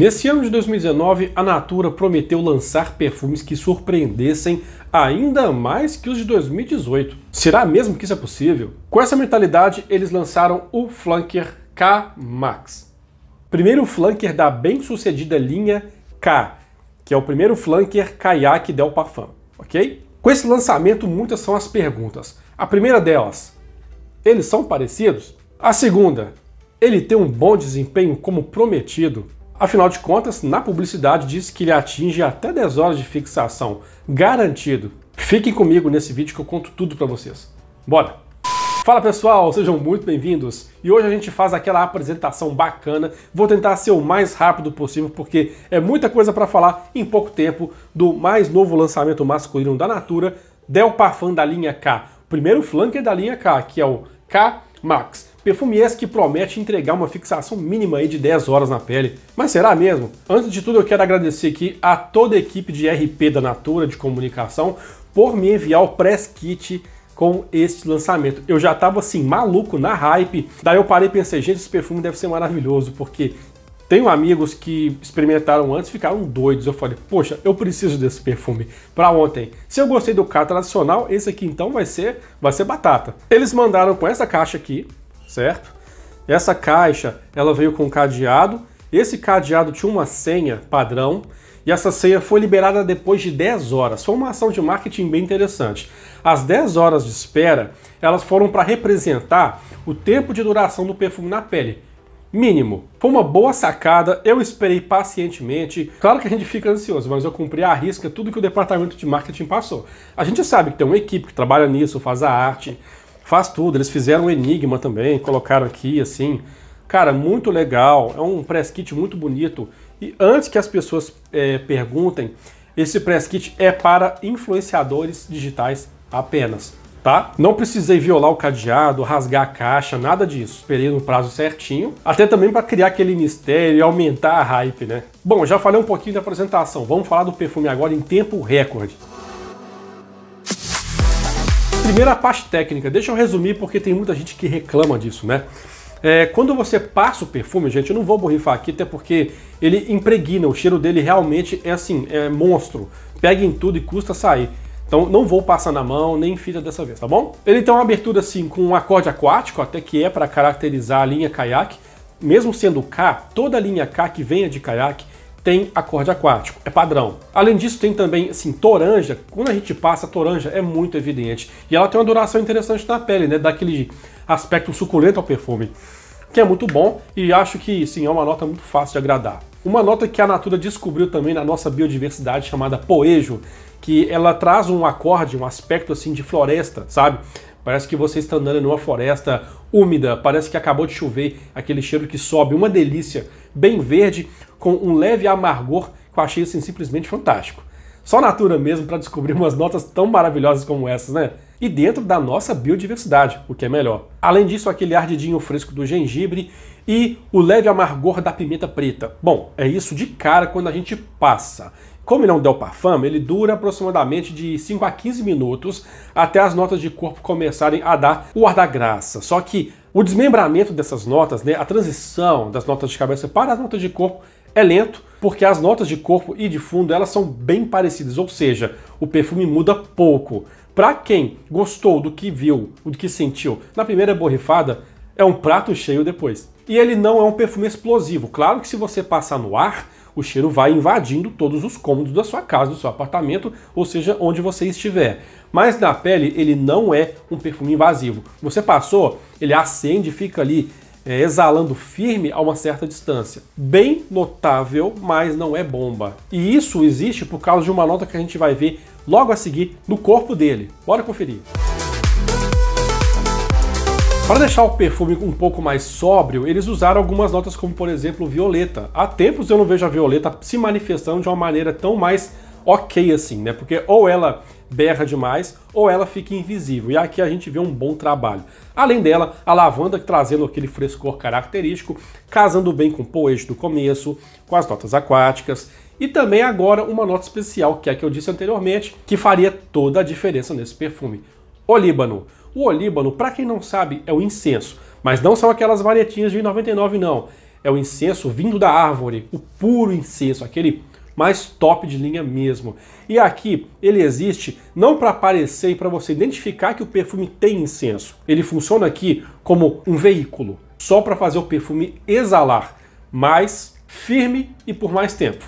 Nesse ano de 2019, a Natura prometeu lançar perfumes que surpreendessem ainda mais que os de 2018. Será mesmo que isso é possível? Com essa mentalidade, eles lançaram o Flanker K Max. Primeiro flanker da bem-sucedida linha K, que é o primeiro flanker caiaque Del Parfum, ok? Com esse lançamento, muitas são as perguntas. A primeira delas, eles são parecidos? A segunda, ele tem um bom desempenho como prometido? Afinal de contas, na publicidade diz que ele atinge até 10 horas de fixação, garantido. Fiquem comigo nesse vídeo que eu conto tudo para vocês. Bora! Fala pessoal, sejam muito bem-vindos. E hoje a gente faz aquela apresentação bacana. Vou tentar ser o mais rápido possível porque é muita coisa para falar em pouco tempo do mais novo lançamento masculino da Natura, Del Parfum da linha K. O primeiro flanker da linha K, que é o K Max. Perfume esse que promete entregar uma fixação mínima aí de 10 horas na pele. Mas será mesmo? Antes de tudo, eu quero agradecer aqui a toda a equipe de RP da Natura de comunicação por me enviar o press kit com este lançamento. Eu já estava assim maluco na hype. Daí eu parei e pensei, gente, esse perfume deve ser maravilhoso, porque tenho amigos que experimentaram antes ficaram doidos. Eu falei, poxa, eu preciso desse perfume para ontem. Se eu gostei do cara tradicional, esse aqui então vai ser, vai ser batata. Eles mandaram com essa caixa aqui, certo? Essa caixa, ela veio com um cadeado, esse cadeado tinha uma senha padrão, e essa senha foi liberada depois de 10 horas. Foi uma ação de marketing bem interessante. As 10 horas de espera, elas foram para representar o tempo de duração do perfume na pele. Mínimo. Foi uma boa sacada, eu esperei pacientemente. Claro que a gente fica ansioso, mas eu cumpri a risca tudo que o departamento de marketing passou. A gente sabe que tem uma equipe que trabalha nisso, faz a arte, faz tudo. Eles fizeram um enigma também, colocaram aqui, assim. Cara, muito legal, é um press kit muito bonito. E antes que as pessoas é, perguntem, esse press kit é para influenciadores digitais apenas, tá? Não precisei violar o cadeado, rasgar a caixa, nada disso. Esperei no prazo certinho, até também para criar aquele mistério e aumentar a hype, né? Bom, já falei um pouquinho da apresentação. Vamos falar do perfume agora em tempo recorde. Primeira parte técnica. Deixa eu resumir porque tem muita gente que reclama disso, né? É, quando você passa o perfume, gente, eu não vou borrifar aqui, até porque ele impregna, o cheiro dele realmente é assim, é monstro. Pega em tudo e custa sair. Então não vou passar na mão, nem fita dessa vez, tá bom? Ele tem uma abertura assim com um acorde aquático, até que é para caracterizar a linha caiaque. Mesmo sendo K, toda a linha K que venha de caiaque tem acorde aquático, é padrão. Além disso, tem também, assim, toranja. Quando a gente passa, a toranja é muito evidente. E ela tem uma duração interessante na pele, né? Dá aquele aspecto suculento ao perfume, que é muito bom e acho que, sim, é uma nota muito fácil de agradar. Uma nota que a Natura descobriu também na nossa biodiversidade, chamada poejo, que ela traz um acorde, um aspecto, assim, de floresta, sabe? Parece que você está andando numa floresta úmida, parece que acabou de chover, aquele cheiro que sobe, uma delícia bem verde, com um leve amargor, que eu achei assim, simplesmente fantástico. Só Natura mesmo para descobrir umas notas tão maravilhosas como essas, né? E dentro da nossa biodiversidade, o que é melhor. Além disso, aquele ardidinho fresco do gengibre e o leve amargor da pimenta preta. Bom, é isso de cara quando a gente passa. Como ele é um Del Parfum, ele dura aproximadamente de 5 a 15 minutos até as notas de corpo começarem a dar o ar da graça. Só que o desmembramento dessas notas, né, a transição das notas de cabeça para as notas de corpo é lento, porque as notas de corpo e de fundo elas são bem parecidas, ou seja, o perfume muda pouco. Para quem gostou do que viu, do que sentiu na primeira borrifada, é um prato cheio depois. E ele não é um perfume explosivo. Claro que se você passar no ar, o cheiro vai invadindo todos os cômodos da sua casa, do seu apartamento, ou seja, onde você estiver. Mas na pele ele não é um perfume invasivo. Você passou, ele acende, fica ali é, exalando firme a uma certa distância. Bem notável, mas não é bomba. E isso existe por causa de uma nota que a gente vai ver logo a seguir no corpo dele. Bora conferir. Música para deixar o perfume um pouco mais sóbrio, eles usaram algumas notas como, por exemplo, violeta. Há tempos eu não vejo a violeta se manifestando de uma maneira tão mais ok assim, né? Porque ou ela berra demais ou ela fica invisível. E aqui a gente vê um bom trabalho. Além dela, a lavanda trazendo aquele frescor característico, casando bem com o poejo do começo, com as notas aquáticas e também agora uma nota especial, que é a que eu disse anteriormente, que faria toda a diferença nesse perfume olíbano. O olíbano, para quem não sabe, é o incenso, mas não são aquelas varetinhas de 99 não. É o incenso vindo da árvore, o puro incenso, aquele mais top de linha mesmo. E aqui ele existe não para aparecer e para você identificar que o perfume tem incenso. Ele funciona aqui como um veículo, só para fazer o perfume exalar mais firme e por mais tempo.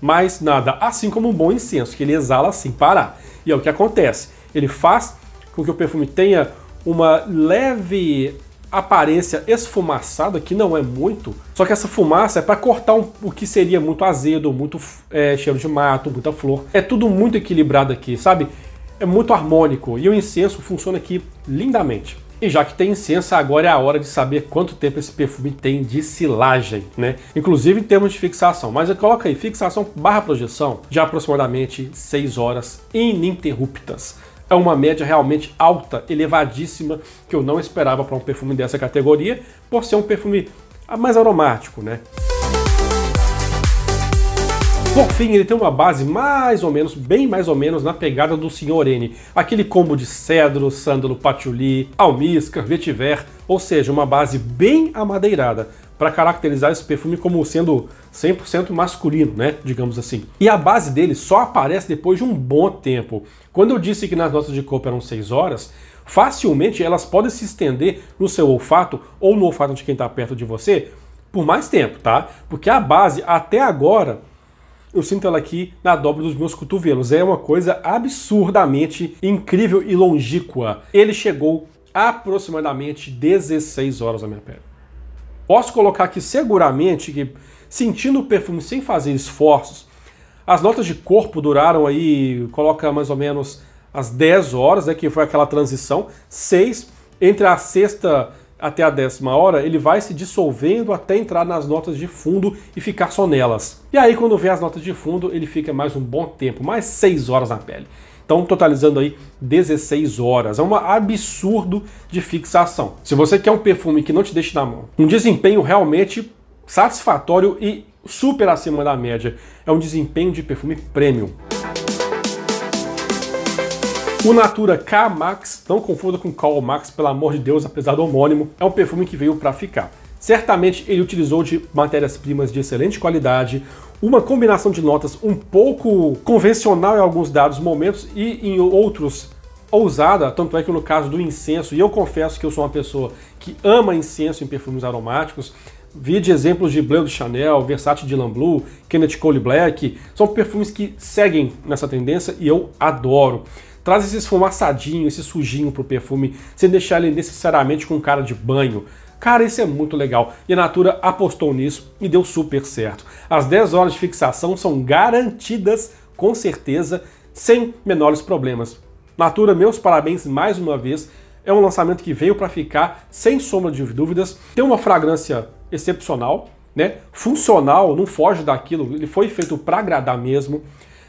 Mais nada, assim como um bom incenso, que ele exala sem parar. E é o que acontece. Ele faz com que o perfume tenha uma leve aparência esfumaçada, que não é muito, só que essa fumaça é para cortar um, o que seria muito azedo, muito é, cheiro de mato, muita flor. É tudo muito equilibrado aqui, sabe? É muito harmônico e o incenso funciona aqui lindamente. E já que tem incenso, agora é a hora de saber quanto tempo esse perfume tem de silagem, né? Inclusive em termos de fixação. Mas coloca aí, fixação barra projeção, de aproximadamente 6 horas ininterruptas é uma média realmente alta, elevadíssima, que eu não esperava para um perfume dessa categoria, por ser um perfume ah, mais aromático, né? Por fim, ele tem uma base mais ou menos, bem mais ou menos, na pegada do Sr. N. Aquele combo de cedro, sândalo, patchouli, almíscar, vetiver, ou seja, uma base bem amadeirada para caracterizar esse perfume como sendo 100% masculino, né? Digamos assim. E a base dele só aparece depois de um bom tempo. Quando eu disse que nas notas de corpo eram 6 horas, facilmente elas podem se estender no seu olfato ou no olfato de quem está perto de você por mais tempo, tá? Porque a base, até agora, eu sinto ela aqui na dobra dos meus cotovelos. É uma coisa absurdamente incrível e longíqua. Ele chegou aproximadamente 16 horas na minha pele. Posso colocar aqui seguramente que, sentindo o perfume sem fazer esforços, as notas de corpo duraram aí, coloca mais ou menos as 10 horas, né, que foi aquela transição, 6, entre a sexta até a décima hora, ele vai se dissolvendo até entrar nas notas de fundo e ficar só nelas. E aí, quando vê as notas de fundo, ele fica mais um bom tempo, mais 6 horas na pele. Estão totalizando aí 16 horas. É um absurdo de fixação. Se você quer um perfume que não te deixe na mão, um desempenho realmente satisfatório e super acima da média, é um desempenho de perfume premium. O Natura K Max, não confunda com Call Max, pelo amor de Deus, apesar do homônimo, é um perfume que veio para ficar. Certamente ele utilizou de matérias-primas de excelente qualidade, uma combinação de notas um pouco convencional em alguns dados momentos e em outros ousada, tanto é que no caso do incenso, e eu confesso que eu sou uma pessoa que ama incenso em perfumes aromáticos, vi de exemplos de Bleu de Chanel, Versace de Blue, Kenneth Cole Black, são perfumes que seguem nessa tendência e eu adoro. Traz esse esfumaçadinho, esse sujinho pro perfume, sem deixar ele necessariamente com cara de banho. Cara, isso é muito legal. E a Natura apostou nisso e deu super certo. As 10 horas de fixação são garantidas, com certeza, sem menores problemas. Natura, meus parabéns mais uma vez. É um lançamento que veio para ficar, sem sombra de dúvidas. Tem uma fragrância excepcional, né? Funcional, não foge daquilo. Ele foi feito para agradar mesmo.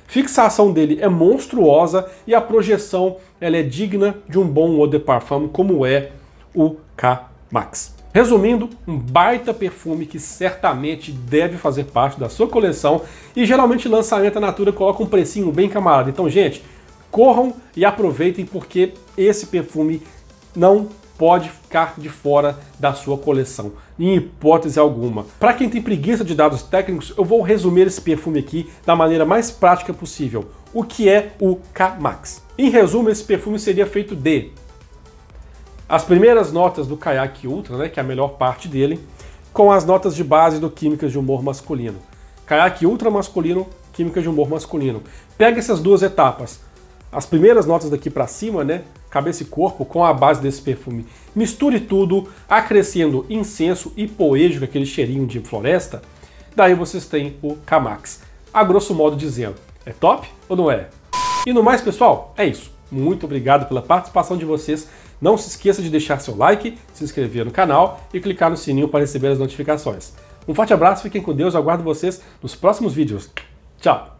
Fixação dele é monstruosa e a projeção ela é digna de um bom eau de parfum, como é o K Max. Resumindo, um baita perfume que certamente deve fazer parte da sua coleção e geralmente lançamento a Natura coloca um precinho bem camarada. Então, gente, corram e aproveitem porque esse perfume não pode ficar de fora da sua coleção, em hipótese alguma. Para quem tem preguiça de dados técnicos, eu vou resumir esse perfume aqui da maneira mais prática possível, o que é o K-Max. Em resumo, esse perfume seria feito de as primeiras notas do Kayak Ultra, né, que é a melhor parte dele, com as notas de base do Químicas de Humor Masculino. Kayak Ultra Masculino, Químicas de Humor Masculino. Pega essas duas etapas, as primeiras notas daqui para cima, né, cabeça e corpo, com a base desse perfume. Misture tudo, acrescendo incenso e poejo, aquele cheirinho de floresta. Daí vocês têm o Kamax. A grosso modo dizendo, é top ou não é? E no mais, pessoal, é isso. Muito obrigado pela participação de vocês. Não se esqueça de deixar seu like, se inscrever no canal e clicar no sininho para receber as notificações. Um forte abraço, fiquem com Deus, aguardo vocês nos próximos vídeos. Tchau!